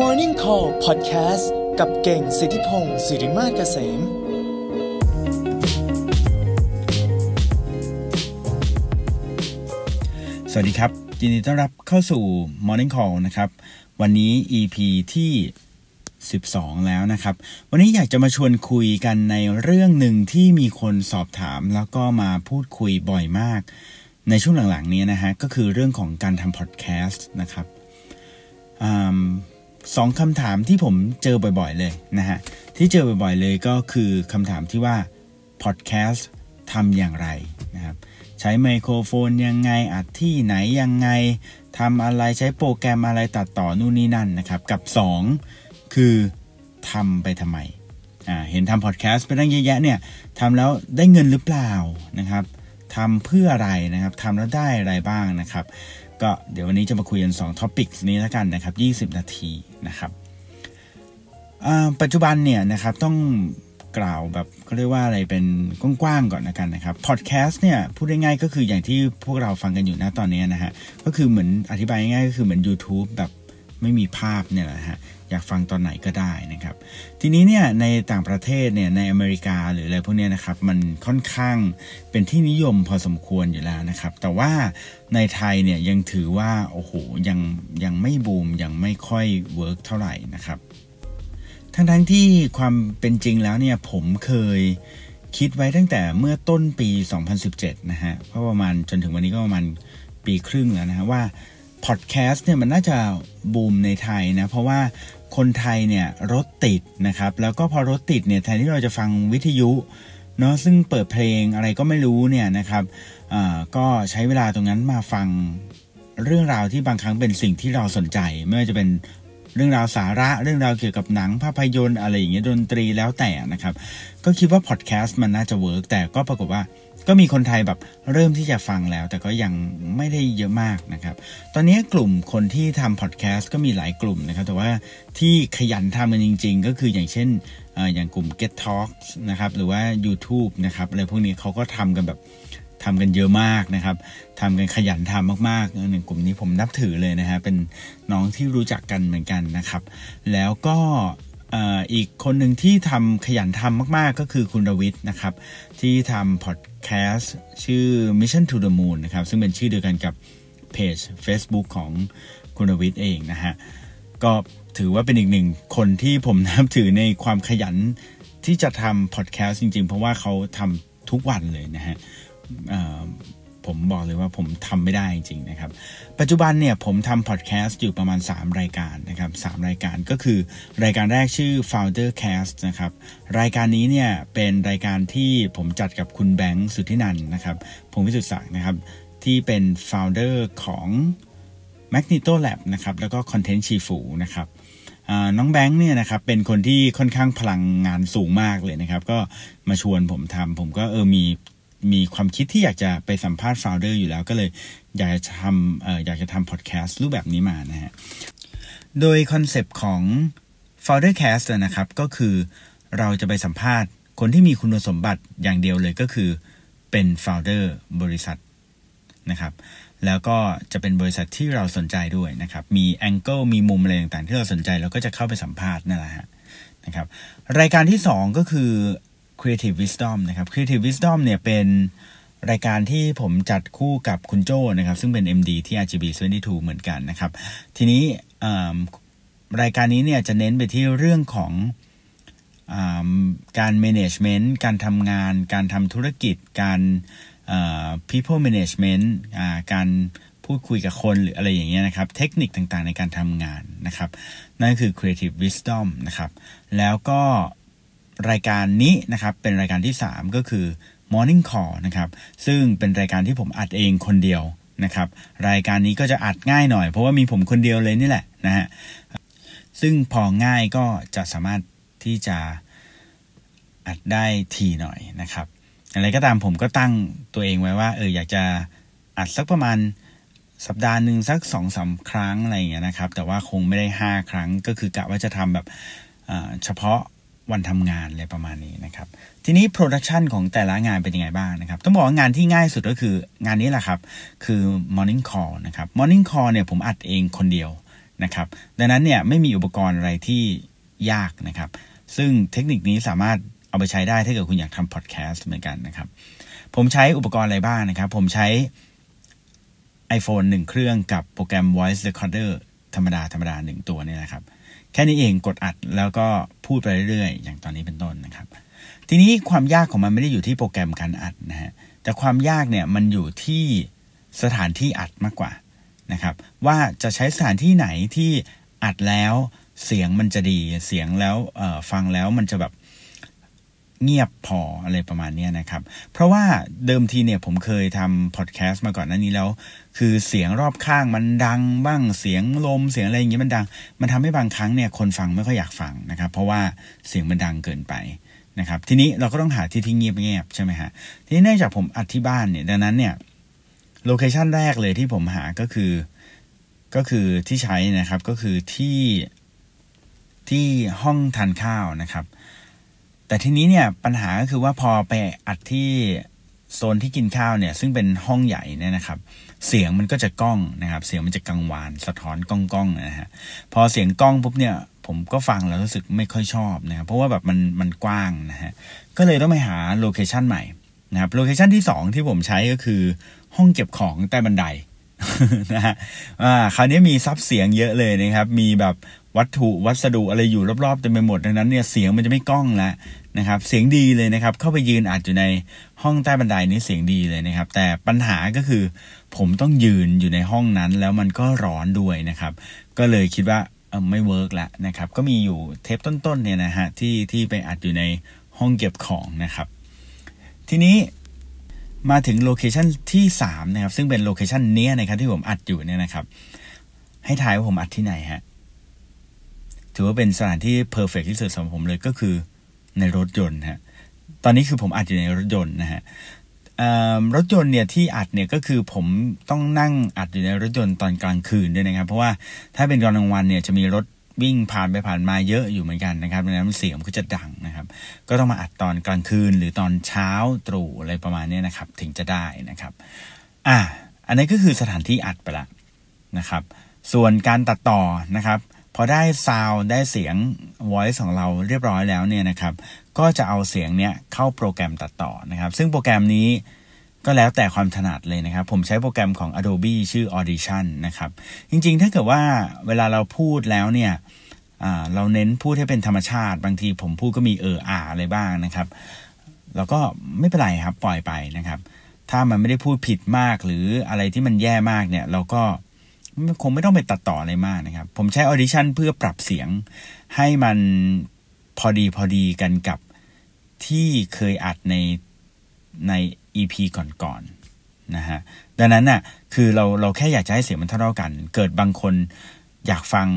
Morning Call Podcast กับเก่งสิทธิพงศ์สิริมาศเกษม สวัสดีครับ ยินดีต้อนรับเข้าสู่ Morning Call นะครับ วันนี้ EP ที่ 12 แล้วนะครับ วันนี้อยากจะมาชวนคุยกันในเรื่องหนึ่งที่มีคนสอบถาม แล้วก็มาพูดคุยบ่อยมาก ในช่วงหลังๆนี้นะฮะ ก็คือเรื่องของการทำพอดแคสต์นะครับสองคำถามที่ผมเจอบ่อยๆเลยนะฮะ ที่เจอบ่อยๆเลยก็คือคำถามที่ว่าพอดแคสต์ทำอย่างไรนะครับ ใช้ไมโครโฟนยังไงอัดที่ไหนยังไงทำอะไรใช้โปรแกรมอะไรตัดต่อนู่นนี่นั่นนะครับ กับ 2 คือทำไปทำไมอ่าเห็นทำพอดแคสต์ไปตั้งเยอะแยะเนี่ยทำแล้วได้เงินหรือเปล่านะครับทำเพื่ออะไรนะครับทำแล้วได้อะไรบ้างนะครับก็เดี๋ยววันนี้จะมาคุยกัน2 t o p ิกนี้แล้วกันนะครับ20 นาทีนะครับ ปัจจุบันเนี่ยนะครับต้องกล่าวแบบเขาเรียกว่าอะไรเป็นกว้างๆก่อนนะกันนะครับพอดแคสต์เนี่ยพูดง่ายๆก็คืออย่างที่พวกเราฟังกันอยู่นะตอนนี้นะฮะก็คือเหมือนอธิบายง่ายก็คือเหมือน YouTube แบบไม่มีภาพเนี่ยแหละฮะอยากฟังตอนไหนก็ได้นะครับ ทีนี้เนี่ยในต่างประเทศเนี่ยในอเมริกาหรืออะไรพวกนี้นะครับ มันค่อนข้างเป็นที่นิยมพอสมควรอยู่แล้วนะครับ แต่ว่าในไทยเนี่ยยังถือว่า โอ้โหยังยังไม่บูมยังไม่ค่อยเวิร์กเท่าไหร่นะครับ ทั้งทั้งที่ความเป็นจริงแล้วเนี่ย ผมเคยคิดไว้ตั้งแต่เมื่อต้นปี 2017 นะฮะเพราะประมาณจนถึงวันนี้ก็ประมาณปีครึ่งแล้วนะฮะว่าพอดแคสต์เนี่ยมันน่าจะบูมในไทยนะเพราะว่าคนไทยเนี่ยรถติดนะครับแล้วก็พอรถติดเนี่ยแทนที่เราจะฟังวิทยุเนาะซึ่งเปิดเพลงอะไรก็ไม่รู้เนี่ยนะครับก็ใช้เวลาตรงนั้นมาฟังเรื่องราวที่บางครั้งเป็นสิ่งที่เราสนใจไม่ว่าจะเป็นเรื่องราวสาระเรื่องราวเกี่ยวกับหนังภาพยนตร์อะไรอย่างเงี้ยดนตรีแล้วแต่นะครับก็คิดว่าพอดแคสต์มันน่าจะเวิร์กแต่ก็ปรากฏว่าก็มีคนไทยแบบเริ่มที่จะฟังแล้วแต่ก็ยังไม่ได้เยอะมากนะครับ ตอนนี้กลุ่มคนที่ทำพอดแคสต์ก็มีหลายกลุ่มนะครับ แต่ว่าที่ขยันทำกันจริง ๆ ก็คืออย่างเช่นอย่างกลุ่ม Get Talk s นะครับหรือว่า YouTube นะครับอะไรพวกนี้เขาก็ทำกันแบบทำกันเยอะมากนะครับทำกันขยันทำมากๆหนึ่งกลุ่มนี้ผมนับถือเลยนะฮะเป็นน้องที่รู้จักกันเหมือนกันนะครับ แล้วก็อีกคนหนึ่งที่ทำขยันทำมากๆก็คือคุณรวิทย์นะครับที่ทำพอดแคสต์ชื่อ Mission to the Moon นะครับซึ่งเป็นชื่อเดียวกันกับเพจ Facebook ของคุณรวิทย์เองนะฮะก็ถือว่าเป็นอีกหนึ่งคนที่ผมนับถือในความขยันที่จะทำพอดแคสต์จริงๆเพราะว่าเขาทำทุกวันเลยนะฮะผมบอกเลยว่าผมทำไม่ได้จริงๆนะครับ ปัจจุบันเนี่ย ผมทำพอดแคสต์อยู่ประมาณ 3 รายการนะครับสรายการก็คือ รายการแรกชื่อ Founder Cast นะครับ รายการนี้เนี่ย เป็นรายการที่ผมจัดกับคุณแบงค์สุทธินันนะครับพงวิสุทธิ์ศักดิ์นะครับที่เป็น Founder ของ Magnito Lab นะครับแล้วก็ Content ชีฟูนะครับน้องแบงค์เนี่ยนะครับเป็นคนที่ค่อนข้างพลังงานสูงมากเลยนะครับ ก็มาชวนผมทำผมก็เออมีมีความคิดที่อยากจะไปสัมภาษณ์โฟลเดอร์อยู่แล้วก็เลยอยากจะทำออยากจะทำพอดแคสต์รูปแบบนี้มานะฮะโดยคอนเซปต์ของ f o u n d e r c a s t นะครับก็คือเราจะไปสัมภาษณ์คนที่มีคุณสมบัติอย่างเดียวเลยก็คือ เป็น f o u n d e r บริษัทนะครับ แล้วก็จะเป็นบริษัทที่เราสนใจด้วยนะครับ มีแองเกิลมีมุมอะไรต่างๆที่เราสนใจเราก็จะเข้าไปสัมภาษณ์นั่นแหละฮะนะครับ รายการที่2ก็คือ Creative Wisdom นะครับ Creative Wisdom เนี่ยเป็นรายการที่ผมจัดคู่กับคุณโจนะครับ ซึ่งเป็น MD ที่ RGB 22เหมือนกันนะครับ ทีนี้รายการนี้เนี่ยจะเน้นไปที่เรื่องของอการ management การทำงาน การทำธุรกิจ การ people management การพูดคุยกับคนหรืออะไรอย่างเงี้ยนะครับ เทคนิคต่างๆในการทำงานนะครับ นั่นคือ creative wisdom นะครับแล้วก็รายการนี้นะครับเป็นรายการที่ 3 ก็คือ Morning Call นะครับซึ่งเป็นรายการที่ผมอัดเองคนเดียวนะครับรายการนี้ก็จะอัดง่ายหน่อย เพราะว่ามีผมคนเดียวเลยนี่แหละนะฮะซึ่งพอง่ายก็จะสามารถที่จะอัดได้ทีหน่อยนะครับอะไรก็ตามผมก็ตั้งตัวเองไว้ว่าเอออยากจะอัดสักประมาณสัปดาห์หนึ่งสักสองสาครั้งอะไรอย่างเงี้ยนะครับแต่ว่าคงไม่ได้ 5 ครั้งก็คือกะว่าจะทำแบบเฉพาะวันทำงานอะไรประมาณนี้นะครับ ทีนี้โปรดักชันของแต่ละงานเป็นยังไงบ้างนะครับ ต้องบอกว่างานที่ง่ายสุดก็คืองานนี้แหละครับ คือ Morning Call นะครับ Morning Call เนี่ย ผมอัดเองคนเดียวนะครับ ดังนั้นเนี่ยไม่มีอุปกรณ์อะไรที่ยากนะครับ ซึ่งเทคนิคนี้สามารถเอาไปใช้ได้ถ้าเกิดคุณอยากทำพอดแคสต์เหมือนกันนะครับผมใช้อุปกรณ์อะไรบ้างนะครับ ผมใช้ iPhone 1 เครื่องกับโปรแกรม Voice Recorder ธรรมดาธรรมดาหนึ่งตัวนี่แหละครับแค่นี้เองกดอัดแล้วก็พูดไปเรื่อยๆ อย่างตอนนี้เป็นต้นนะครับ ทีนี้ความยากของมันไม่ได้อยู่ที่โปรแกรมการอัดนะฮะแต่ความยากเนี่ยมันอยู่ที่สถานที่อัดมากกว่านะครับ ว่าจะใช้สถานที่ไหนที่อัดแล้ว เสียงมันจะดีเสียงแล้วฟังแล้วมันจะแบบเงียบพออะไรประมาณนี้นะครับ เพราะว่าเดิมทีเนี่ยผมเคยทำพอดแคสต์มาก่อนหน้านี้แล้ว คือเสียงรอบข้างมันดังบ้างเสียงลมเสียงอะไรอย่างงี้มันดัง มันทำให้บางครั้งเนี่ย คนฟังไม่ค่อยอยากฟังนะครับ เพราะว่าเสียงมันดังเกินไปนะครับ ทีนี้เราก็ต้องหาที่ที่เงียบบใช่ไหมฮะทีนี้เนื่องจากผมอัดที่บ้านเนี่ย ดังนั้นเนี่ยโลเคชันแรกเลยที่ผมหาก็คือก็คือที่ใช้นะครับก็คือที่ที่ห้องทานข้าวนะครับแต่ทีนี้เนี่ยปัญหาก็คือว่าพอไปอัดที่โซนที่กินข้าวเนี่ย ซึ่งเป็นห้องใหญ่เนี่ยนะครับ เสียงมันก็จะก้องนะครับ เสียงมันจะกังวาน สะท้อนก้องก้องนะฮะพอเสียงก้องปุ๊บเนี่ยผมก็ฟังแล้วรู้สึกไม่ค่อยชอบนะครับเพราะว่าแบบมันมันกว้างนะฮะก็เลยต้องไปหาโลเคชันใหม่นะครับโลเคชันที่2 ที่ผมใช้ก็คือห้องเก็บของใต้บันไดนะฮะคราวนี้มีซับเสียงเยอะเลยนะครับ มีแบบวัตถุ วัสดุอะไรอยู่รอบๆเต็มไปหมดดังนั้นเนี่ยเสียงมันจะไม่ก้องละนะครับเสียงดีเลยนะครับ เข้าไปยืนอาจอยู่ในห้องใต้บันไดนี้เสียงดีเลยนะครับ แต่ปัญหาก็คือผมต้องยืนอยู่ในห้องนั้นแล้วมันก็ร้อนด้วยนะครับ ก็เลยคิดว่าไม่เวิร์กละนะครับก็มีอยู่เทปต้นๆเนี่ยนะฮะที่ที่ไปอัดอยู่ในห้องเก็บของนะครับ ทีนี้มาถึงโลเคชันที่3นะครับซึ่งเป็นโลเคชันเนี้ยนะครับที่ผมอัดอยู่เนี่ยนะครับให้ทายว่าผมอัดที่ไหนฮะถือว่าเป็นสถานที่เพอร์เฟกที่สุดสำหรับผมเลยก็คือในรถยนต์ฮะตอนนี้คือผมอัดอยู่ในรถยนต์ นะฮะรถยนต์เนี่ยที่อัดเนี่ยก็คือผมต้องนั่งอัดอยู่ในรถยนต์ตอนกลางคืนด้วยนะครับ เพราะว่าถ้าเป็นกลางวันเนี่ยจะมีรถวิ่งผ่านไปผ่านมาเยอะอยู่เหมือนกันนะครับดังนั้นเสียงก็จะดังนะครับ ก็ต้องมาอัดตอนกลางคืนหรือตอนเช้าตรู่อะไรประมาณนี้นะครับ ถึงจะได้นะครับ อ่าอันนี้ก็คือสถานที่อัดไปละนะครับ ส่วนการตัดต่อนะครับพอได้ซาวได้เสียง voice ของเราเรียบร้อยแล้วเนี่ยนะครับ ก็จะเอาเสียงเนี้ยเข้าโปรแกรมตัดต่อนะครับ ซึ่งโปรแกรมนี้ก็แล้วแต่ความถนัดเลยนะครับ ผมใช้โปรแกรมของ Adobe ชื่อ Audition นะครับ จริงๆ ถ้าเกิดว่าเวลาเราพูดแล้วเนี่ยเราเน้นพูดให้เป็นธรรมชาติบางทีผมพูดก็มีเอออาอะไรบ้างนะครับ แล้วก็ไม่เป็นไรครับปล่อยไปนะครับ ถ้ามันไม่ได้พูดผิดมากหรืออะไรที่มันแย่มากเนี่ยเราก็คงไม่ต้องไปตัดต่ออะไรมากนะครับ ผมใช้ออดิชั่นเพื่อปรับเสียงให้มันพอดีพอดีกันกับที่เคยอัดในใน EP ก่อนๆนะฮะ ดังนั้นน่ะ คือเราเราแค่อยากจะให้เสียงมันเท่าากัน เกิดบางคนอยากฟัง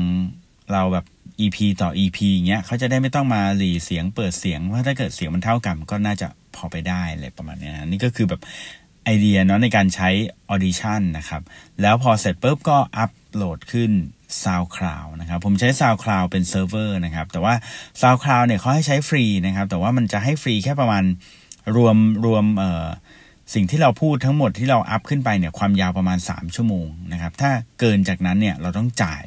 เราแบบ EP ต่อ EP อย่างเงี้ยเขาจะได้ไม่ต้องมาหลีเสียงเปิดเสียงว่าถ้าเกิดเสียงมันเท่ากัน ก็น่าจะพอไปได้อะไรประมาณนี้นะนี่ก็คือแบบไอเดียเนาะในการใช้ Audition นะครับแล้วพอเสร็จปุ๊บก็อัปโหลดขึ้น SoundCloud นะครับ ผมใช้ SoundCloud เป็นเซิร์ฟเวอร์นะครับ แต่ว่า SoundCloud เนี่ยเขาให้ใช้ฟรีนะครับ แต่ว่ามันจะให้ฟรีแค่ประมาณรวมรวมเอ่อสิ่งที่เราพูดทั้งหมดที่เราอัพขึ้นไปเนี่ยความยาวประมาณ 3 ชั่วโมงนะครับถ้าเกินจากนั้นเนี่ยเราต้องจ่าย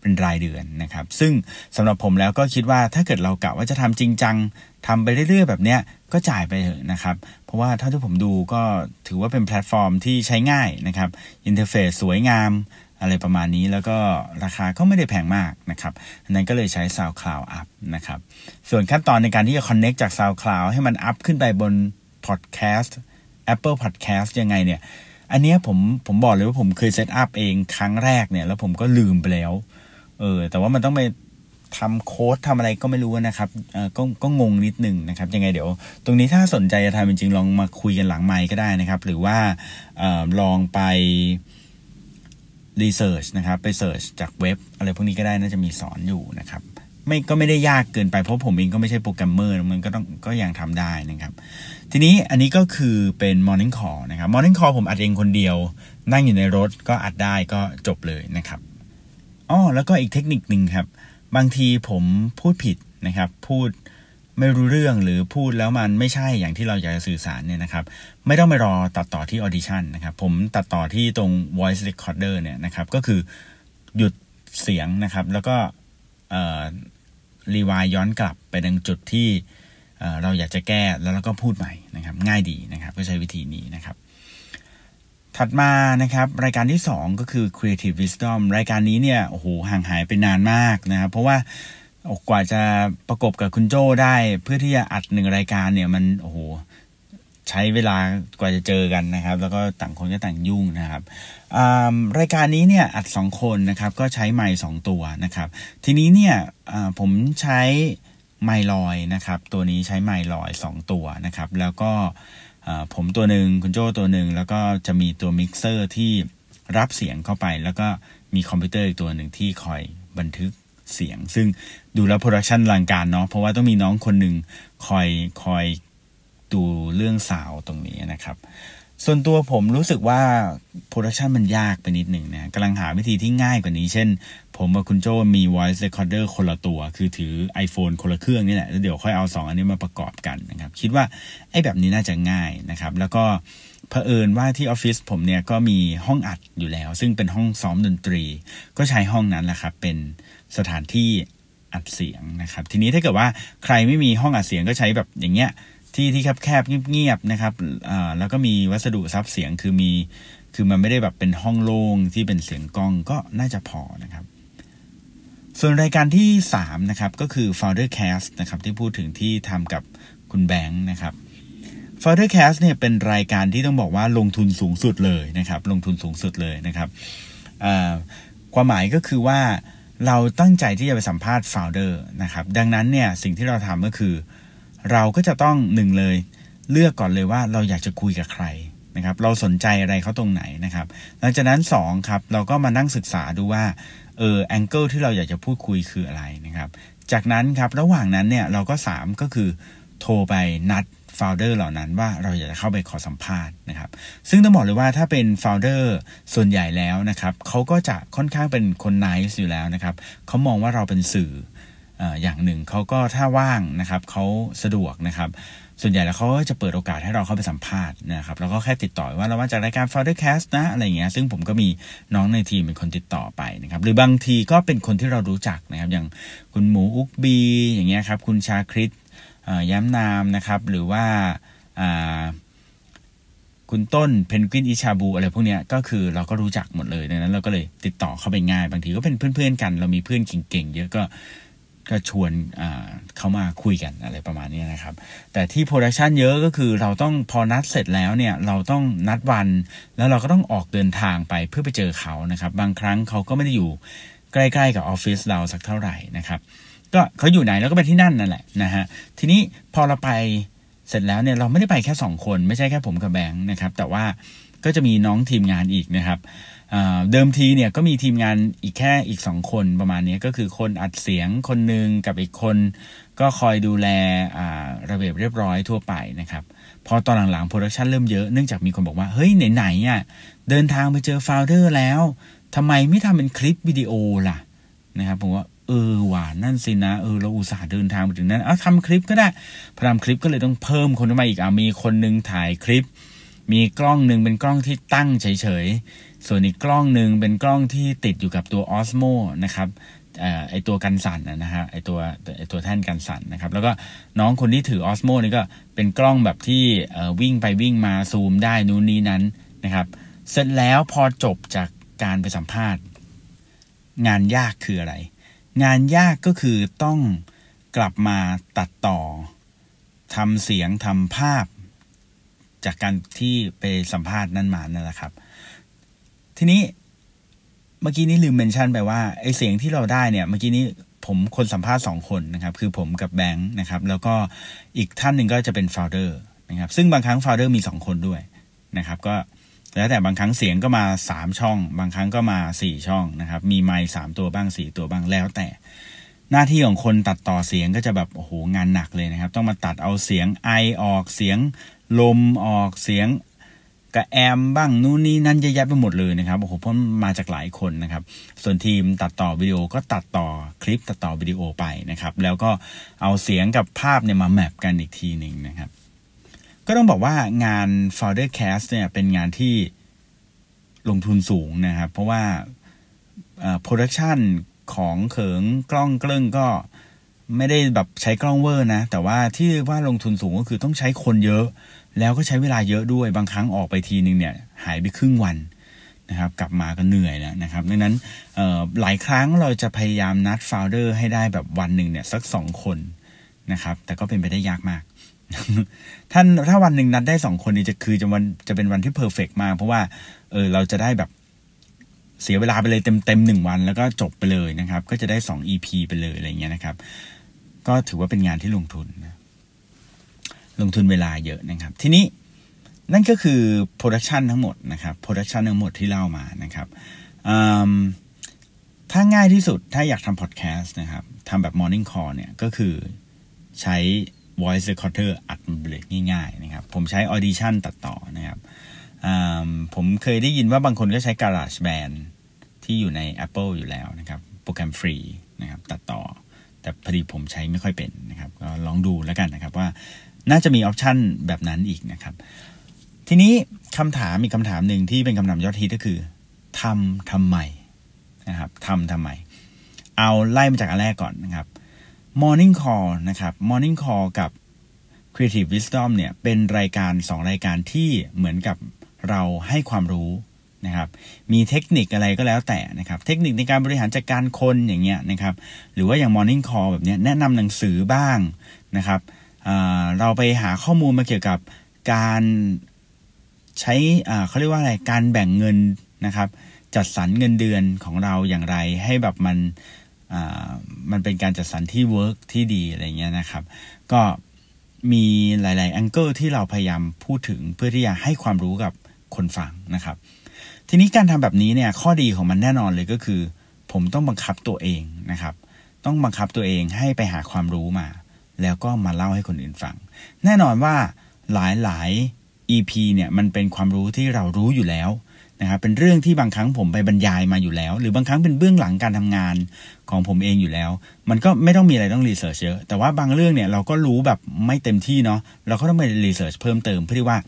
เป็นรายเดือนนะครับ ซึ่งสำหรับผมแล้วก็คิดว่าถ้าเกิดเรากะว่าจะทำจริง จังทำไปเรื่อย ๆ แบบเนี้ยก็จ่ายไปเถอะนะครับเพราะว่าเท่าที่ผมดูก็ถือว่าเป็นแพลตฟอร์มที่ใช้ง่ายนะครับอินเทอร์เฟซสวยงามอะไรประมาณนี้แล้วก็ราคาก็ไม่ได้แพงมากนะครับอันนั้นก็เลยใช้ SoundCloud Up นะครับส่วนขั้นตอนในการที่จะคอนเน็กจาก SoundCloud ให้มันอัพขึ้นไปบน Podcast Apple Podcast ยังไงเนี่ย อันเนี้ยผมผมบอกเลยว่าผมเคยเซตอัพเองครั้งแรกเนี่ย แล้วผมก็ลืมไปแล้ว เออแต่ว่ามันต้องไปทำโค้ดทำอะไรก็ไม่รู้นะครับ เออก็ก็งงนิดหนึ่งนะครับ ยังไงเดี๋ยว ตรงนี้ถ้าสนใจจะทำจริงๆลองมาคุยกันหลังไมค์ก็ได้นะครับ หรือว่าออลองไปรีเสิร์ชนะครับไปเสิร์ชจากเว็บ อะไรพวกนี้ก็ได้น่าจะมีสอนอยู่นะครับไม่ก็ไม่ได้ยากเกินไปเพราะผมเองก็ไม่ใช่โปรแกรมเมอร์มันก็ต้องก็ยังทำได้นะครับ ทีนี้อันนี้ก็คือเป็น Morning Call นะครับ Morning Call ผมอัดเองคนเดียวนั่งอยู่ในรถก็อัดได้ก็จบเลยนะครับอ๋อแล้วก็อีกเทคนิคหนึ่งครับ บางทีผมพูดผิดนะครับ พูดไม่รู้เรื่องหรือพูดแล้วมันไม่ใช่อย่างที่เราอยากจะสื่อสารเนี่ยนะครับ ไม่ต้องไปรอตัดต่อที่ออ d ดชั่นนะครับ ผมตัดต่อที่ตรง voice recorder เนี่ยนะครับ ก็คือหยุดเสียงนะครับ แล้วก็รีวายย้อนกลับไปดังจุดที่เราอยากจะแก้แล้วเราก็พูดใหม่นะครับง่ายดีนะครับก็ใช้วิธีนี้นะครับ ถัดมานะครับ รายการที่ 2 ก็คือ Creative Wisdom รายการนี้เนี่ยโอ้โหห่างหายไปนานมากนะครับเพราะว่ากว่าจะประกบกับคุณโจได้ เพื่อที่จะอัดหนึ่งรายการเนี่ย มัน โอ้โหใช้เวลากว่าจะเจอกันนะครับ แล้วก็ต่างคนก็ต่างยุ่งนะครับรายการนี้เนี่ยอัด 2 คนนะครับ ก็ใช้ไม้สองตัวนะครับ ทีนี้เนี่ยผมใช้ไม์ลอยนะครับ ตัวนี้ใช้ไม์ลอย 2 ตัวนะครับ แล้วก็ผมตัวหนึ่งคุณโจตัวหนึ่งแล้วก็จะมีตัวมิกเซอร์ที่รับเสียงเข้าไปแล้วก็มีคอมพิวเตอร์อีกตัวหนึ่งที่คอยบันทึกเสียง ซึ่งดูแล้วโปรดักชันลังการเนาะเพราะว่าต้องมีน้องคนหนึ่งคอยคอยดูเรื่องสาวตรงนี้นะครับ ส่วนตัวผมรู้สึกว่าโปรดักชันมันยากไปนิดหนึ่งนะกำลังหาวิธีที่ง่ายกว่านี้ เช่น ผมกับคุณโจมี voice recorder คนละตัว คือถือ iPhone คนละเครื่องนี่แหละแล้วเดี๋ยวค่อยเอา2อันนี้มาประกอบกันนะครับ คิดว่าไอ้แบบนี้น่าจะง่ายนะครับ แล้วก็เผอิญว่าที่ออฟฟิศผมเนี่ยก็มีห้องอัดอยู่แล้ว ซึ่งเป็นห้องซ้อมดนตรี ก็ใช้ห้องนั้นแหละครับ เป็นสถานที่อัดเสียงนะครับ ทีนี้ถ้าเกิดว่าใครไม่มีห้องอัดเสียงก็ใช้แบบอย่างเงี้ยที่ที่แคบๆเงียบๆนะครับอ่าแล้วก็มีวัสดุซับเสียง คือมี คือมันไม่ได้แบบเป็นห้องโล่งที่เป็นเสียงกล้องก็น่าจะพอนะครับ ส่วนรายการที่3นะครับ ก็คือ Founder Cast นะครับ ที่พูดถึงที่ทำกับคุณแบงค์นะครับ Founder Cast เนี่ยเป็นรายการที่ต้องบอกว่าลงทุนสูงสุดเลยนะครับ ลงทุนสูงสุดเลยนะครับ ความหมายก็คือว่าเราตั้งใจที่จะไปสัมภาษณ์ Founder นะครับ ดังนั้นเนี่ย สิ่งที่เราทำก็คือเราก็จะต้องหนึ่งเลย เลือกก่อนเลยว่าเราอยากจะคุยกับใครนะครับเราสนใจอะไรเขาตรงไหนนะครับ หลังจากนั้น2ครับเราก็มานั่งศึกษาดูว่าเออแองเกิลที่เราอยากจะพูดคุยคืออะไรนะครับ จากนั้นครับระหว่างนั้นเนี่ยเราก็ 3 ก็คือโทรไปนัดโฟลเดอร์เหล่านั้นว่าเราอยากจะเข้าไปขอสัมภาษณ์นะครับ ซึ่งต้องบอกเลยว่าถ้าเป็นโฟลเดอร์ส่วนใหญ่แล้วนะครับเขาก็จะค่อนข้างเป็นคนไนส์อยู่แล้วนะครับเขามองว่าเราเป็นสื่ออย่างหนึ่งเขาก็ถ้าว่างนะครับเขาสะดวกนะครับ ส่วนใหญ่แล้วเขาก็จะเปิดโอกาสให้เราเข้าไปสัมภาษณ์นะครับแล้วก็แค่ติดต่อว่าเราว่าจากรายการ f o u n d e r c a s t นะอะไรอย่างเงี้ยซึ่งผมก็มีน้องในทีมเป็นคนติดต่อไปนะครับ หรือบางทีก็เป็นคนที่เรารู้จักนะครับ อย่างคุณหมูอุกบี อย่างเงี้ยครับคุณชาคริตย้ำนามนะครับ หรือว่า คุณต้นเพนกวินอิชาบูอะไรพวกเนี้ยก็คือเราก็รู้จักหมดเลยดังนั้น เราก็เลยติดต่อเข้าไปง่ายบางทีก็เป็นเพื่อนๆกัน เรามีเพื่อนเก่งๆ เยอะก็ก็ชวนเขามาคุยกันอะไรประมาณนี้นะครับ แต่ที่โปรดักชันเยอะก็คือเราต้องพอนัดเสร็จแล้วเนี่ย เราต้องนัดวัน แล้วเราก็ต้องออกเดินทางไปเพื่อไปเจอเขานะครับ บางครั้งเขาก็ไม่ได้อยู่ใกล้ๆ กับออฟฟิศเราสักเท่าไหร่นะครับ ก็เขาอยู่ไหนเราก็ไปที่นั่นนั่นแหละนะฮะ ทีนี้พอเราไปเสร็จแล้วเนี่ย เราไม่ได้ไปแค่2คนไม่ใช่แค่ผมกับแบงค์นะครับ แต่ว่าก็จะมีน้องทีมงานอีกนะครับเดิมทีเนี่ยก็มีทีมงานอีกแค่อีกสองคนประมาณนี้ก็คือคนอัดเสียงคนหนึ่งกับอีกคน ก็คอยดูแลระเบียบเรียบร้อยทั่วไปนะครับพอตอนหลังๆโปรดักชันเริ่มเยอะเนื่องจากมีคนบอกว่าเฮ้ยไหนๆอ่ะเดินทางไปเจอโฟลเดอร์แล้วทำไมไม่ทำเป็นคลิปวิดีโอล่ะนะครับผมว่าเออหวานนั่นสินะเออเราอุตส่าห์เดินทางไปถึงนั้นเอาทำคลิปก็ได้พอทำคลิปก็เลยต้องเพิ่มคนเข้ามาอีกอ่ะมีคนนึงถ่ายคลิปมีกล้องหนึ่งเป็นกล้องที่ตั้งเฉยๆ ส่วนอีกกล้องหนึ่งเป็นกล้องที่ติดอยู่กับตัวออสโมนะครับไอตัวกันสั่นนะฮะไอตัวไอตัวแท่นกันสั่นนะครับแล้วก็น้องคนที่ถือออสโมนี่ก็เป็นกล้องแบบที่วิ่งไปวิ่งมาซูมได้นู้นนี้นั้นนะครับ เสร็จแล้วพอจบจากการไปสัมภาษณ์ งานยากคืออะไร งานยากก็คือต้องกลับมาตัดต่อทำเสียงทำภาพจากการที่ไปสัมภาษณ์นั่นมานั่นแหละครับ ทีนี้เมื่อกี้นี้ลืมเมนชั่นไปว่าไอเสียงที่เราได้เนี่ย เมื่อกี้นี้ผมคนสัมภาษณ์สองคนนะครับคือผมกับแบงค์นะครับ แล้วก็อีกท่านหนึ่งก็จะเป็นโฟลเดอร์นะครับ ซึ่งบางครั้งโฟลเดอร์มีสองคนด้วยนะครับก็แล้วแต่บางครั้งเสียงก็มาสามช่อง บางครั้งก็มาสี่ช่องนะครับ มีไมค์สามตัวบ้างสี่ตัวบ้างแล้ว แต่หน้าที่ของคนตัดต่อเสียงก็จะแบบโอ้โหงานหนักเลยนะครับ ต้องมาตัดเอาเสียงไอออกเสียงลมออกเสียงกระแอมบ้าง นู่นนี่นั่นเยอะแยะไปหมดเลยนะครับโอ้โหเพราะมาจากหลายคนนะครับ ส่วนทีมตัดต่อวิดีโอก็ตัดต่อคลิปตัดต่อวิดีโอไปนะครับ แล้วก็เอาเสียงกับภาพเนี่ยมาแมปกันอีกทีหนึ่งนะครับ ก็ต้องบอกว่างาน f o l d e r Cast เนี่ยเป็นงานที่ลงทุนสูงนะครับ เพราะว่าโปรดักชันของเขิงกล้องเกลื่งก็ไม่ได้แบบใช้กล้องเวอร์นะ แต่ว่าที่ว่าลงทุนสูงก็คือต้องใช้คนเยอะแล้วก็ใช้เวลาเยอะด้วยบางครั้งออกไปทีนึงเนี่ยหายไปครึ่งวันนะครับ กลับมาก็เหนื่อยแล้วนะครับดังนั้นหลายครั้งเราจะพยายามนัดโฟลเดอร์ ให้ได้แบบวันหนึ่งเนี่ยสักสองคนนะครับ แต่ก็เป็นไปได้ยากมาก ท่านถ้าวันหนึ่งนัดได้สองคนนี่จะคือจะวันจะเป็นวันที่เพอร์เฟกมาก เพราะว่าเออเราจะได้แบบเสียเวลาไปเลยเต็มเต็มหนึ่งวัน แล้วก็จบไปเลยนะครับก็จะได้สองอีพีไปเลยอะไรเงี้ยนะครับ ก็ถือว่าเป็นงานที่ลงทุนนะลงทุนเวลาเยอะนะครับ ทีนี้นั่นก็คือ โปรดักชัน ทั้งหมดนะครับโปรดักชันทั้งหมดที่เล่ามานะครับถ้าง่ายที่สุดถ้าอยากทำพอดแคสต์นะครับทำแบบ Morning Call เนี่ยก็คือใช้ Voice Recorder อัดเลยง่าย ๆ นะครับ ผมใช้ Audition ตัดต่อนะครับผมเคยได้ยินว่าบางคนก็ใช้ GarageBand ที่อยู่ใน Apple อยู่แล้วนะครับ โปรแกรมฟรีนะครับ ตัดต่อ แต่พอดีผมใช้ไม่ค่อยเป็นนะครับก็ลองดูแล้วกันนะครับว่าน่าจะมีออปชันแบบนั้นอีกนะครับ ทีนี้คำถามมีคำถามหนึ่งที่เป็นคำถามยอดฮิตก็คือทำทำไมนะครับทำทำไมเอาไล่มาจากอันแรกก่อนนะครับ Morning Call นะครับ Morning Call กับ Creative Wisdom เนี่ยเป็นรายการ2รายการที่เหมือนกับเราให้ความรู้นะครับ มีเทคนิคอะไรก็แล้วแต่นะครับ เทคนิคในการบริหารจัดการคนอย่างเงี้ยนะครับ หรือว่าอย่าง Morning Call แบบเนี้ยแนะนำหนังสือบ้างนะครับเราไปหาข้อมูลมาเกี่ยวกับการใช้เขาเรียกว่าอะไรการแบ่งเงินนะครับ จัดสรร เงินเดือนของเราอย่างไรให้แบบมันมันเป็นการจัดสรรที่เวิร์กที่ดีอะไรเงี้ยนะครับก็มีหลายๆแองเกิลที่เราพยายามพูดถึงเพื่อที่จะให้ความรู้กับคนฟังนะครับทีนี้การทำแบบนี้เนี่ยข้อดีของมันแน่นอนเลยก็คือ ผมต้องบังคับตัวเองนะครับ ต้องบังคับตัวเองให้ไปหาความรู้มาแล้วก็มาเล่าให้คนอื่นฟัง แน่นอนว่าหลาย ๆ EP เนี่ยมันเป็นความรู้ที่เรารู้อยู่แล้วนะครับเป็นเรื่องที่บางครั้งผมไปบรรยายมาอยู่แล้วหรือบางครั้งเป็นเบื้องหลังการทำงานของผมเองอยู่แล้ว มันก็ไม่ต้องมีอะไรต้องรีเสิร์ชเยอะแต่ว่าบางเรื่องเนี่ย เราก็รู้แบบไม่เต็มที่เนาะเราก็ต้องไปรีเสิร์ชเพิ่มเติมเพื่อที่ว่า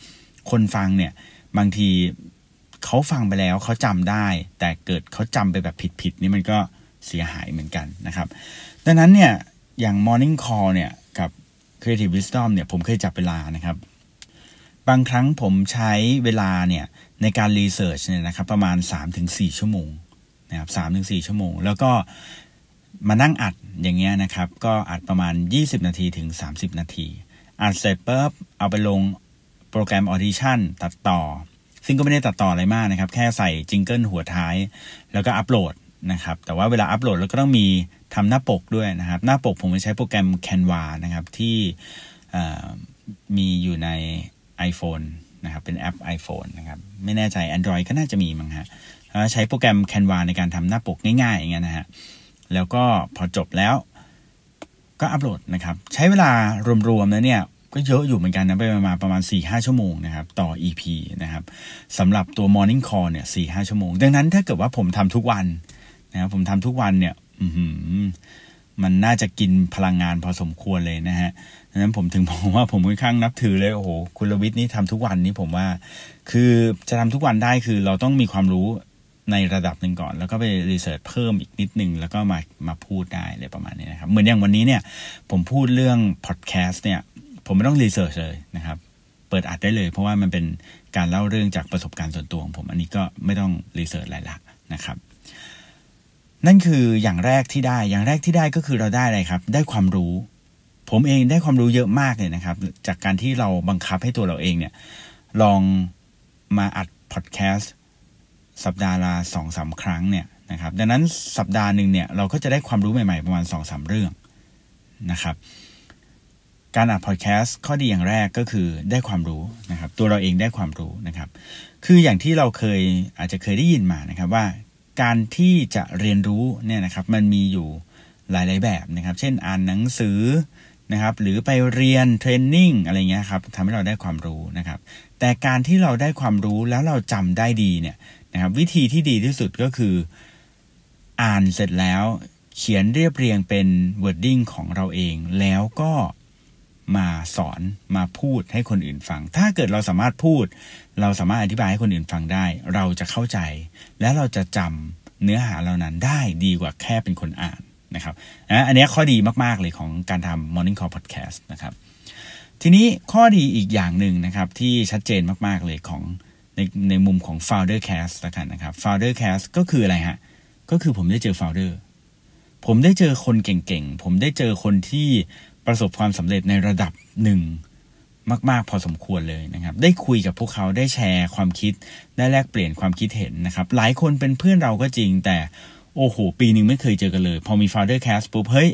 คนฟังเนี่ยบางทีเขาฟังไปแล้วเขาจำได้ แต่เกิดเขาจำไปแบบผิดๆนี่มันก็เสียหายเหมือนกันนะครับ ดังนั้นเนี่ยอย่าง Morning Call เนี่ย Creative Wisdom เนี่ยผมเคยจับเวลานะครับ บางครั้งผมใช้เวลาเนี่ย ในการรีเสิร์ชเนี่ยนะครับ ประมาณ 3-4 ชั่วโมงนะครับสามถึงสี่ชั่วโมง แล้วก็มานั่งอัดอย่างเงี้ยนะครับ ก็อัดประมาณ 20 นาทีถึง 30 นาที อัดเสร็จปุ๊บเอาไปลงโปรแกรม Audition ตัดต่อ ซึ่งก็ไม่ได้ตัดต่ออะไรมากนะครับ แค่ใส่จิงเกิลหัวท้าย แล้วก็อัปโหลดนะครับ แต่ว่าเวลาอัปโหลดเราก็ต้องมีทำหน้าปกด้วยนะครับ หน้าปก ผมจะใช้โปรแกรม Canva นะครับที่มีอยู่ใน iPhone นะครับเป็นแอป iPhone นะครับไม่แน่ใจ Android ก็น่าจะมีมั้งฮะใช้โปรแกรม Canva ในการทำหน้าปกง่ายๆอย่างเงี้ยนะฮะแล้วก็พอจบแล้วก็อัปโหลดนะครับ ใช้เวลารวมๆแล้วเนี่ยก็เยอะอยู่เหมือนกันนะไปมาประมาณ 4-5 ชั่วโมงนะครับต่อ EP นะครับสำหรับตัว Morning Call เนี่ย4-5 ชั่วโมง ดังนั้นถ้าเกิดว่าผมทำทุกวันนะครับผมทำทุกวันเนี่ยมันน่าจะกินพลังงานพอสมควรเลยนะฮะดังนั้นผมถึงบอกว่าผมค่อนข้างนับถือเลย โอ้โห คุณลวิทย์นี่ทำทุกวันนี้ผมว่า คือจะทำทุกวันได้ คือ เราต้องมีความรู้ในระดับหนึ่งก่อน แล้วก็ไปรีเสิร์ชเพิ่มอีกนิดหนึ่งแล้วก็มา มาพูดได้เลยประมาณนี้นะครับ เหมือนอย่างวันนี้เนี่ย ผมพูดเรื่องพอดแคสต์เนี่ย ผมไม่ต้องรีเสิร์ชเลยนะครับ เปิดอัดได้เลย เพราะว่ามันเป็นการเล่าเรื่องจากประสบการณ์ส่วนตัวของผม อันนี้ก็ไม่ต้องรีเสิร์ชอะไรละนะครับนั่นคืออย่างแรกที่ได้ อย่างแรกที่ได้ก็คือเราได้อะไรครับ ได้ความรู้ ผมเองได้ความรู้เยอะมากเลยนะครับ จากการที่เราบังคับให้ตัวเราเองเนี่ย ลองมาอัดพอดแคสต์สัปดาห์ละสองสาครั้งเนี่ยนะครับ ดังนั้นสัปดาห์หนึ่งเนี่ยเราก็จะได้ความรู้ใหม่ ๆ ประมาณสองสาเรื่องนะครับ การอัดพอดแคสต์ข้อดีอย่างแรกก็คือได้ความรู้นะครับ ตัวเราเองได้ความรู้นะครับ คืออย่างที่เราเคยอาจจะเคยได้ยินมานะครับว่าการที่จะเรียนรู้เนี่ยนะครับมันมีอยู่หลาย ๆ แบบนะครับ เช่นอ่านหนังสือนะครับ หรือไปเรียนเทรนนิ่งอะไรเงี้ยครับทำให้เราได้ความรู้นะครับ แต่การที่เราได้ความรู้แล้วเราจำได้ดีเนี่ยนะครับ วิธีที่ดีที่สุดก็คืออ่านเสร็จแล้วเขียนเรียบเรียงเป็นวร์ดดิ้งของเราเองแล้วก็มาสอนมาพูดให้คนอื่นฟัง ถ้าเกิดเราสามารถพูด เราสามารถอธิบายให้คนอื่นฟังได้ เราจะเข้าใจ และเราจะจำเนื้อหาเหล่านั้นได้ดีกว่าแค่เป็นคนอ่านนะครับอันนี้ข้อดีมาก ๆเลยของการทำ Morning Call Podcast นะครับ ทีนี้ข้อดีอีกอย่างหนึ่งนะครับที่ชัดเจนมากๆเลยของในในมุมของ Founder Cast ละกันนะครับ Founder Cast ก็คืออะไรฮะ ก็คือผมได้เจอ Founder ผมได้เจอคนเก่งๆผมได้เจอคนที่ประสบความสำเร็จในระดับหนึ่ง มาก ๆพอสมควรเลยนะครับ ได้คุยกับพวกเขาได้แชร์ความคิดได้แลกเปลี่ยนความคิดเห็นนะครับ หลายคนเป็นเพื่อนเราก็จริงแต่โอ้โห ปีหนึ่งไม่เคยเจอกันเลย พอมี Founder Cast ปุ๊บ เฮ้ย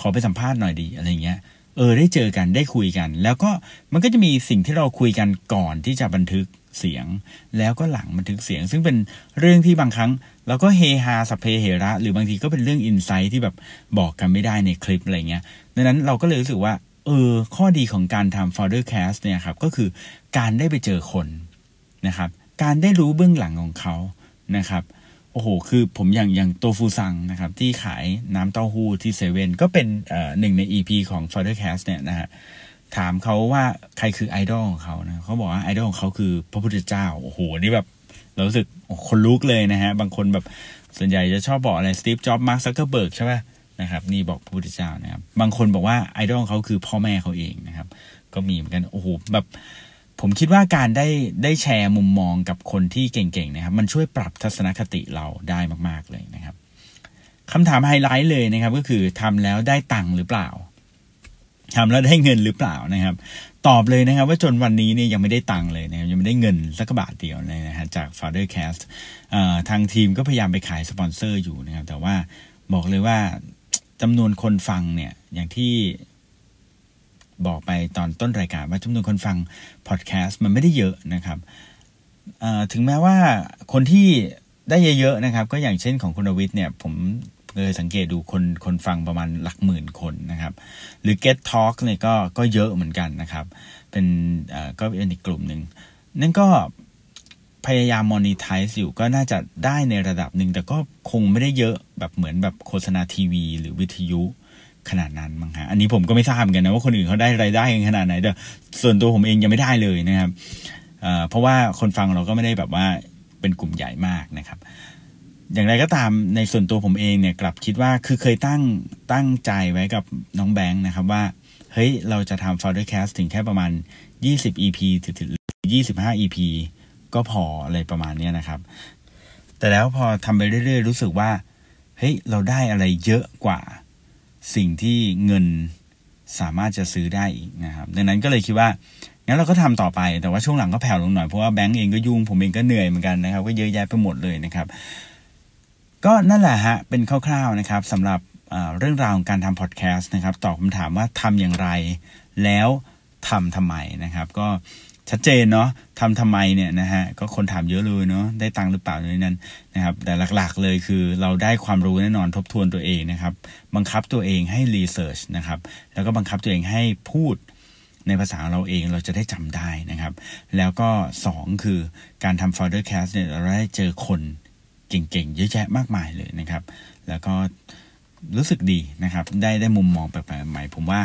ขอไปสัมภาษณ์หน่อยดี อะไรเงี้ย เออ ได้เจอกัน ได้คุยกัน แล้วก็มันก็จะมีสิ่งที่เราคุยกันก่อนที่จะบันทึกเสียงแล้วก็หลังบันทึกเสียง ซึ่งเป็นเรื่องที่บางครั้งเราก็เฮฮาสัพเพเหระ หรือบางทีก็เป็นเรื่อง อินไซต์ที่แบบบอกกันไม่ได้ในคลิปอะไรเงี้ยดังนั้นเราก็เลยรู้สึกว่า เออ ข้อดีของการทำ folder cast เนี่ยครับก็คือการได้ไปเจอคนนะครับ การได้รู้เบื้องหลังของเขานะครับโอ้โห คือผมอย่างอย่างโตฟูซังนะครับที่ขายน้ำเต้าหู้ที่เซเว่นก็เป็นหนึ่งใน EP ของ f o อ d e r Cast เนี่ยนะฮะถามเขาว่าใครคือไอดอลของเขานะเขาบอกว่าไอดอลของเขาคือพระพุทธเจ้า โอ้โหนี่แบบ เรารู้สึก คนลุกเลยนะฮะ บางคนแบบส่วนใหญ่จะชอบบอกอะไร สตีฟ จ็อบมาร์คซักเคอร์เบิร์ก ใช่ป่ะ นะครับ นี่บอกพระพุทธเจ้านะครับ บางคนบอกว่าไอดอลของเขาคือพ่อแม่เขาเองนะครับ ก็มีเหมือนกัน โอ้โห แบบ ผมคิดว่าการได้ได้แชร์มุมมองกับคนที่เก่งๆนะครับ มันช่วยปรับทัศนคติเราได้มาก ๆเลยนะครับคำถามไฮไลท์เลยนะครับ ก็คือทำแล้วได้ตังค์หรือเปล่าทำแล้วได้เงินหรือเปล่านะครับ ตอบเลยนะครับว่าจนวันนี้เนี่ย ยังไม่ได้ตังค์เลยนะครับ ยังไม่ได้เงินสักบาทเดียวนะฮะจาก f เดอร e r Cast ทางทีมก็พยายามไปขายสปอนเซอร์อยู่นะครับ แต่ว่าบอกเลยว่าจำนวนคนฟังเนี่ย อย่างที่บอกไปตอนต้นรายการว่าจำนวนคนฟังพอดแคสต์มันไม่ได้เยอะนะครับถึงแม้ว่าคนที่ได้เยอะๆนะครับ ก็อย่างเช่นของคุณวิทย์เนี่ย ผมเลยสังเกตดูคนคนฟังประมาณหลักหมื่นคนนะครับ หรือ Get Talk เนี่ยก็ก็เยอะเหมือนกันนะครับ เป็นก็เป็นอีกกลุ่มหนึ่งนั่นก็พยายามมอนิทายอยู่ก็น่าจะได้ในระดับหนึ่งแต่ก็คงไม่ได้เยอะแบบเหมือนแบบโฆษณาทีวีหรือวิทยุขนาดนั้นมั้งฮะอันนี้ผมก็ไม่ทราบกันนะ ว่าคนอื่นเขาได้รายได้กันขนาดไหนแต่ส่วนตัวผมเองยังไม่ได้เลยนะครับ เพราะว่าคนฟังเราก็ไม่ได้แบบว่าเป็นกลุ่มใหญ่มากนะครับอย่างไรก็ตามในส่วนตัวผมเองเนี่ย กลับคิดว่าคือเคยตั้งตั้งใจไว้กับน้องแบงค์นะครับ ว่าเฮ้ยเราจะทำา o u ด d ้ r Cast ถึงแค่ประมาณ 20 EP ถึง25 EP ก็พออะไรประมาณนี้นะครับ แต่แล้วพอทำไปเรื่อย ๆ รู้สึกว่า เฮ้ยเราได้อะไรเยอะกว่าสิ่งที่เงินสามารถจะซื้อได้นะครับ ดังนั้นก็เลยคิดว่างั้นเราก็ทำต่อไปแต่ว่าช่วงหลังก็แผ่วลงหน่อย เพราะว่าแบงก์เองก็ยุ่งผมเองก็เหนื่อยเหมือนกันนะครับ ก็เยอะแยะไปหมดเลยนะครับก็นั่นแหละฮะเป็นคร่าวๆนะครับสำหรับเรื่องราวของการทำพอดแคสต์นะครับตอบคำถามว่าทำอย่างไร แล้วทำทำไมนะครับ ก็ชัดเจนเนาะทำทำไมเนี่ยนะฮะก็คนถามเยอะเลยเนาะได้ตังหรือเปล่าในนั้นนะครับ แต่หลักๆ เลยคือเราได้ความรู้แน่นอนทบทวนตัวเองนะครับ บังคับตัวเองให้รีเสิร์ชนะครับแล้วก็บังคับตัวเองให้พูดในภาษาเราเองเราจะได้จำได้นะครับ แล้วก็ 2 คือการทำโเดอร์แคสต์เนี่ยเราได้เจอคนเก่งๆ เยอะแยะมากมายเลยนะครับ แล้วก็รู้สึกดีนะครับ ได้ได้มุมมองแปลกๆใหม่ ผมว่า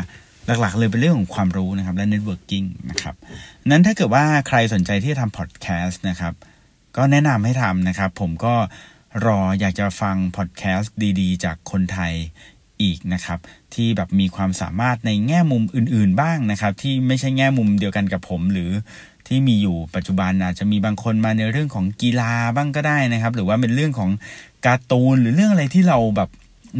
หลักๆเลยเป็นเรื่องของความรู้นะครับและเน็ตเวิร์กิ่งนะครับ นั้นถ้าเกิดว่าใครสนใจที่จะทำพอดแคสต์นะครับก็แนะนำให้ทำนะครับ ผมก็รออยากจะฟังพอดแคสต์ดีๆ จากคนไทยอีกนะครับ ที่แบบมีความสามารถในแง่มุมอื่นๆบ้างนะครับ ที่ไม่ใช่แง่มุมเดียวกันกับผมหรือที่มีอยู่ปัจจุบัน อาจจะมีบางคนมาในเรื่องของกีฬาบ้างก็ได้นะครับ หรือว่าเป็นเรื่องของการ์ตูนหรือเรื่องอะไรที่เราแบบ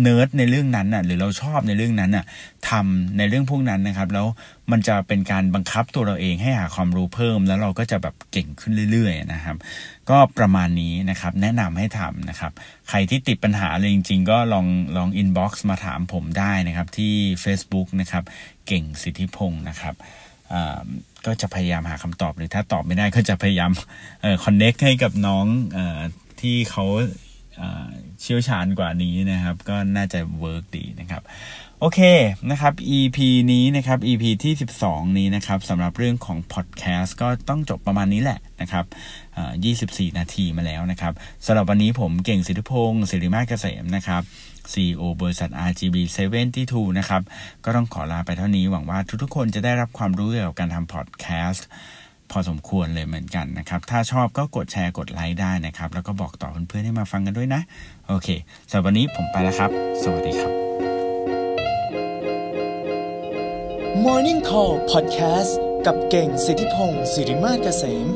เนิร์ดในเรื่องนั้นน่ะ หรือเราชอบในเรื่องนั้นน่ะทำในเรื่องพวกนั้นนะครับ แล้วมันจะเป็นการบังคับตัวเราเองให้หาความรู้เพิ่มแล้วเราก็จะแบบเก่งขึ้นเรื่อยๆนะครับ ก็ประมาณนี้นะครับ แนะนำให้ทำนะครับ ใครที่ติดปัญหาอะไรจริงๆก็ลองลองอินบ็อกซ์มาถามผมได้นะครับ ที่ Facebook นะครับ เก่งสิทธิพงศ์นะครับก็จะพยายามหาคำตอบหรือถ้าตอบไม่ได้ก็จะพยายามคอนเน็กให้กับน้องอที่เขาเชี่ยวชาญกว่านี้นะครับ ก็น่าจะเวิร์กดีนะครับ โอเคนะครับ EP นี้นะครับ EP ที่ 12 นี้นะครับสำหรับเรื่องของพอดแคสต์ก็ต้องจบประมาณนี้แหละนะครับ24 นาทีมาแล้วนะครับสำหรับวันนี้ผมเก่งสิทธิพงศ์สิริมาเกษมนะครับ CEO บริษัท RGB 72 นะครับ ก็ต้องขอลาไปเท่านี้หวังว่าทุกๆ คนจะได้รับความรู้เกี่ยวกับการทำพอดแคสต์พอสมควรเลยเหมือนกันนะครับ ถ้าชอบก็กดแชร์กดไลค์ได้นะครับ แล้วก็บอกต่อเพื่อนๆให้มาฟังกันด้วยนะ โอเคสำหรับวันนี้ผมไปแล้วครับ สวัสดีครับ Morning Call Podcast กับเก่งสิทธิพงศ์สิริมาศเกษม